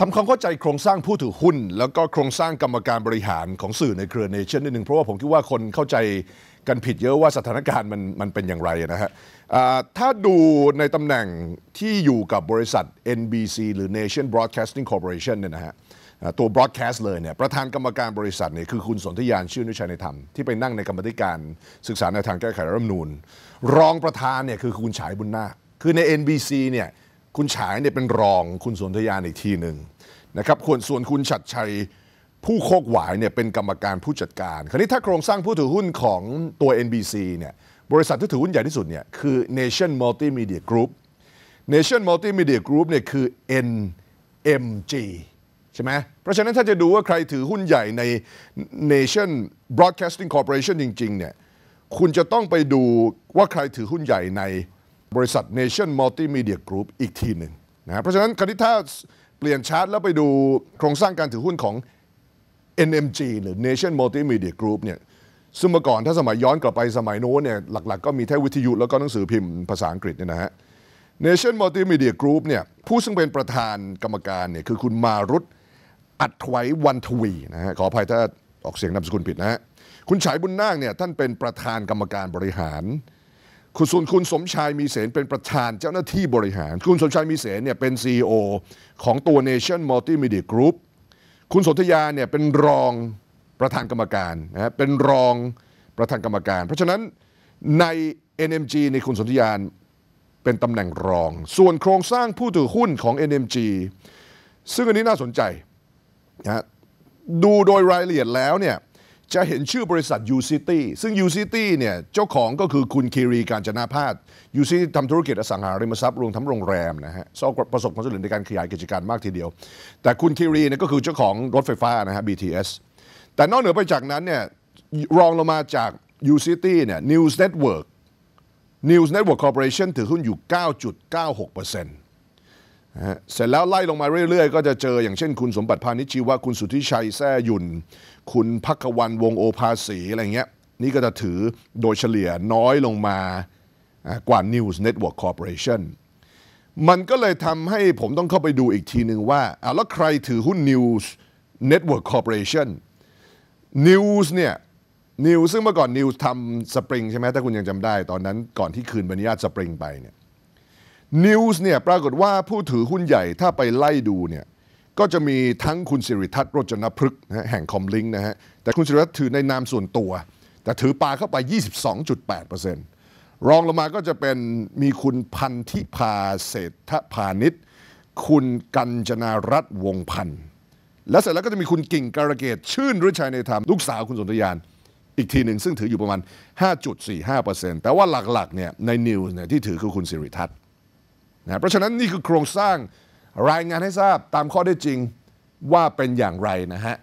ทำความเข้าใจโครงสร้างผู้ถือหุ้น แล้วก็โครงสร้างกรรมการบริหารของสื่อในเครือเนชั่นนิดหนึ่งเพราะว่าผมคิดว่าคนเข้าใจกันผิดเยอะว่าสถานการณ์มันมันเป็นอย่างไรนะฮะถ้าดูในตำแหน่งที่อยู่กับบริษัท NBC หรือ Nation Broadcasting Corporation เนี่ยนะฮะ ตัว broadcast เลยเนี่ย ประธานกรรมการบริษัทเนี่ยคือคุณสนธยานชื่นุชัยในธรรมที่ไปนั่งในกรรมธิการศึกษาในทางแก้ไขรัฐธรรมนูญรองประธานเนี่ยคือคุณฉายบุญนาคคือใน NBC เนี่ยคุณฉายเนี่ยเป็นรองคุณสนธยานอีกทีหนึ่งนะครับวส่วนคุณชัดชัยผู้โคกหวายเนี่ยเป็นกรรมการผู้จัดการ คราวนี้ถ้าโครงสร้างผู้ถือหุ้นของตัว NBC เนี่ยบริษัทที่ถือหุ้นใหญ่ที่สุดเนี่ยคือ Nation Multimedia Group Nation Multimedia Group เนี่ยคือ NMG ใช่ไหมเพราะฉะนั้นถ้าจะดูว่าใครถือหุ้นใหญ่ใน Nation Broadcasting Corporation จริงๆเนี่ยคุณจะต้องไปดูว่าใครถือหุ้นใหญ่ในบริษัท Nation Multimedia Group อีกทีหนึ่งนะเพราะฉะนั้นคณิตีถ้าเปลี่ยนชาร์ตแล้วไปดูโครงสร้างการถือหุ้นของ NMG หรือ Nation Multimedia Group เนี่ยซึ่งเมื่อก่อนถ้าสมัยย้อนกลับไปสมัยโน้นเนี่ยหลักๆ ก็มีแค่วิทยุแล้วก็หนังสือพิมพ์ภาษาอังกฤษเนี่ยนะฮะ Nation Multimedia Group เนี่ยผู้ซึ่งเป็นประธานกรรมการเนี่ยคือคุณมารุตอัดไว้วันทวีนะฮะขออภัยถ้าออกเสียงนามสกุลผิดนะฮะคุณฉายบุญนาคเนี่ยท่านเป็นประธานกรรมการบริหารคุณสุนคุณสมชายมีเสนเป็นประธานเจ้าหน้าที่บริหาร คุณสมชายมีเสนเนี่ยเป็น CEO ของตัว Nation Multimedia Group คุณสนธยาเนี่ยเป็นรองประธานกรรมการนะฮะเป็นรองประธานกรรมการ เพราะฉะนั้นใน NMG ในคุณสนธยาเป็นตำแหน่งรอง ส่วนโครงสร้างผู้ถือหุ้นของ NMG ซึ่งอันนี้น่าสนใจนะดูโดยรายละเอียดแล้วเนี่ยจะเห็นชื่อบริษัท U City ซึ่ง U City เนี่ยเจ้าของก็คือคุณคีรีการจนาพาศ U City ทำธุรกิจอสังหาริมทรัพย์รวมทั้งโรงแรม นะฮะสร้ประสบความสำเร็จในการขยายกิจการมากทีเดียว แต่คุณคีรีเนี่ยก็คือเจ้าของรถไฟฟ้า นะฮะ BTS แต่นอกเหนือไปจากนั้นเนี่ยรองลงมาจาก U City เนี่ย News Network News Network Corporation ถือหุ้นอยู่ 9.96%เสร็จแล้วไล่ลงมาเรื่อยๆ ก็จะเจออย่างเช่นคุณสมบัติพานิชีวะ คุณสุทธิชัยแซ่ยุนคุณพักวันวงโอภาสี อะไรเงี้ย นี่ก็จะถือโดยเฉลี่ยน้อยลงมากว่า News Network Corporation มันก็เลยทำให้ผมต้องเข้าไปดูอีกทีหนึ่งว่าาแล้วใครถือหุ้น News Network Corporation News เนี่ยนิวซึ่งเมื่อก่อนนิวทำสปริงใช่ไหมถ้าคุณยังจำได้ ตอนนั้นก่อนที่คืนบรรยาตสปริงไปเนี่ยนิวส์เนี่ยปรากฏว่าผู้ถือหุ้นใหญ่ถ้าไปไล่ดูเนี่ยก็จะมีทั้งคุณสิริทัศน์รจนพฤกษ์แห่งคอมลิงนะฮะแต่คุณสิริทัศน์ถือในนามส่วนตัว แต่ถือปลาเข้าไป 22.8%รองลงมาก็จะเป็นมีคุณพันธิพาเศรษฐพาณิชย์คุณกัญจนารัตน์วงพันธ์ และเสร็จแล้วก็จะมีคุณกิ่งการเกตชื่นฤุชัยในธรรมลูกสาวคุณสนธยาน อีกทีหนึ่งซึ่งถืออยู่ประมาณ 5.45%แต่ว่าหลักๆเนี่ยในนิวส์เนี่ยที่ถือคือคุณสิริทัศน์นะเพราะฉะนั้น นี่คือโครงสร้างรายงานให้ทราบตามข้อได้จริงว่าเป็นอย่างไรนะฮะ